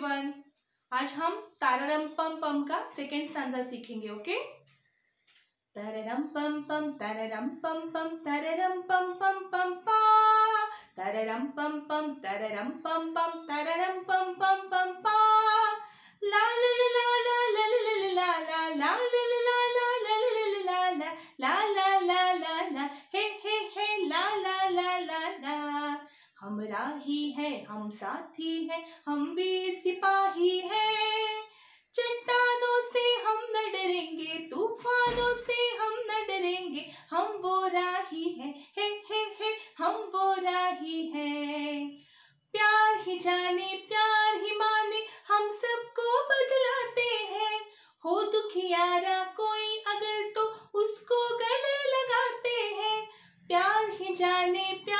everyone आज हम तारारम पम पम का सेकेंड सांझा सीखेंगे ओके तररम पम पम तररम पम पम तररम पम पम पम पा तररम पम पम तररम पम पम तररम पम पम पम पा ला ला ला ला ला ला ला ला ला ला ला ला ला ला ला ला अमला ही है हम साथी हैं हम भी सिपाही हैं चट्टानों से हम न डरेंगे तूफानों से हम न डरेंगे हम वो राही हैं हे हे हे हम वो राही हैं प्यार ही जाने प्यार ही माने हम सबको बदलाते हैं हो दुखियारा कोई अगर तो उसको गले लगाते हैं प्यार ही जाने प्यार